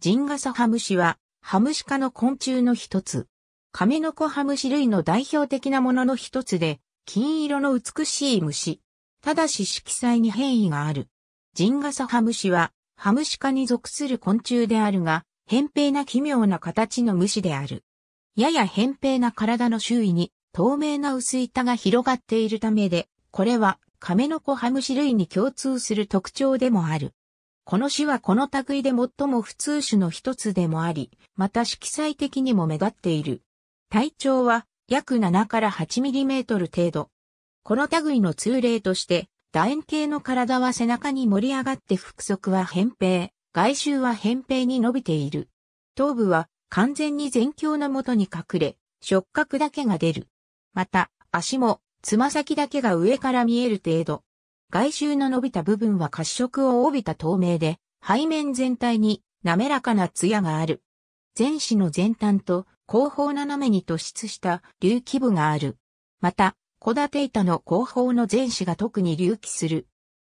ジンガサハムシは、ハムシ科の昆虫の一つ。カメノコハムシ類の代表的なものの一つで、金色の美しい虫。ただし色彩に変異がある。ジンガサハムシは、ハムシ科に属する昆虫であるが、扁平な奇妙な形の虫である。やや扁平な体の周囲に、透明な薄板が広がっているためで、これは、カメノコハムシ類に共通する特徴でもある。この詩はこの類で最も普通種の一つでもあり、また色彩的にも目立っている。体長は約7から8ミリメートル程度。この類の通例として、楕円形の体は背中に盛り上がって腹側は扁平、外周は扁平に伸びている。頭部は完全に前鏡のもとに隠れ、触覚だけが出る。また、足もつま先だけが上から見える程度。外周の伸びた部分は褐色を帯びた透明で、背面全体に滑らかな艶がある。前肢の前端と後方斜めに突出した隆起部がある。また、小立板の後方の前肢が特に隆起する。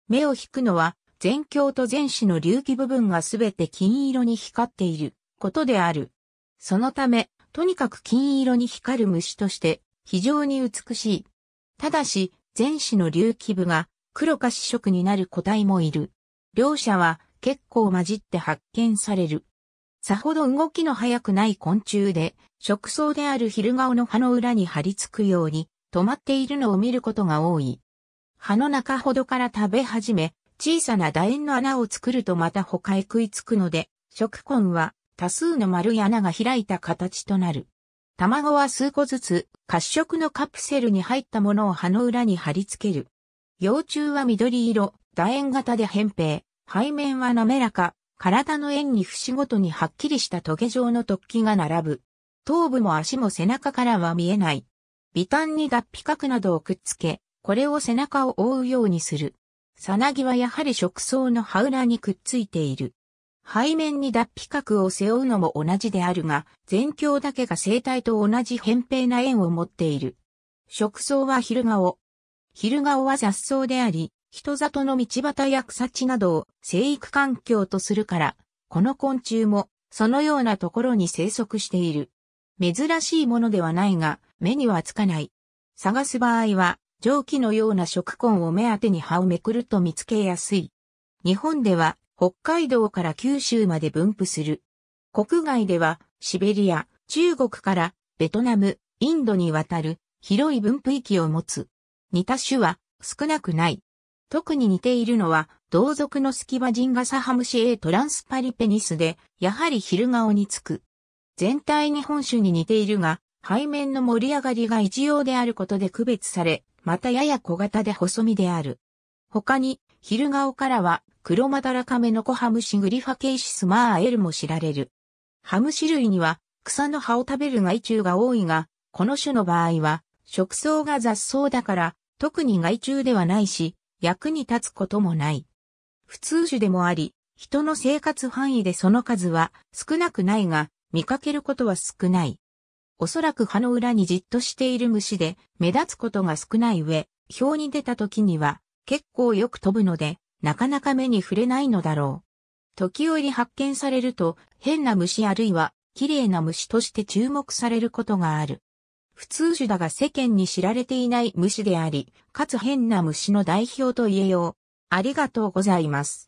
目を引くのは、前胸と前肢の隆起部分がすべて金色に光っていることである。そのため、とにかく金色に光る虫として非常に美しい。ただし、前肢の隆起部が黒か紫色になる個体もいる。両者は結構混じって発見される。さほど動きの速くない昆虫で、食草である昼顔の葉の裏に張り付くように、止まっているのを見ることが多い。葉の中ほどから食べ始め、小さな楕円の穴を作るとまた他へ食いつくので、食根は多数の丸い穴が開いた形となる。卵は数個ずつ、褐色のカプセルに入ったものを葉の裏に貼り付ける。幼虫は緑色、楕円型で扁平、背面は滑らか、体の円に節ごとにはっきりした棘状の突起が並ぶ。頭部も足も背中からは見えない。微端に脱皮核などをくっつけ、これを背中を覆うようにする。さなぎはやはり食草の葉裏にくっついている。背面に脱皮核を背負うのも同じであるが、全鏡だけが生体と同じ扁平な円を持っている。食草は昼顔、昼顔は雑草であり、人里の道端や草地などを生育環境とするから、この昆虫もそのようなところに生息している。珍しいものではないが、目にはつかない。探す場合は、蒸気のような食根を目当てに葉をめくると見つけやすい。日本では、北海道から九州まで分布する。国外では、シベリア、中国からベトナム、インドに渡る広い分布域を持つ。似た種は少なくない。特に似ているのは、同族のスキバジンガサハムシエトランスパリペニスで、やはり昼顔につく。全体に本種に似ているが、背面の盛り上がりが一様であることで区別され、またやや小型で細身である。他に、昼顔からは、黒まだらカメノコハムシグリファケイシスマーエルも知られる。ハムシ類には、草の葉を食べる害虫が多いが、この種の場合は、食草が雑草だから、特に害虫ではないし、役に立つこともない。普通種でもあり、人の生活範囲でその数は少なくないが、見かけることは少ない。おそらく葉の裏にじっとしている虫で、目立つことが少ない上、表に出た時には結構よく飛ぶので、なかなか目に触れないのだろう。時折発見されると、変な虫あるいは綺麗な虫として注目されることがある。普通種だが世間に知られていない虫であり、かつ変な虫の代表と言えよう。ありがとうございます。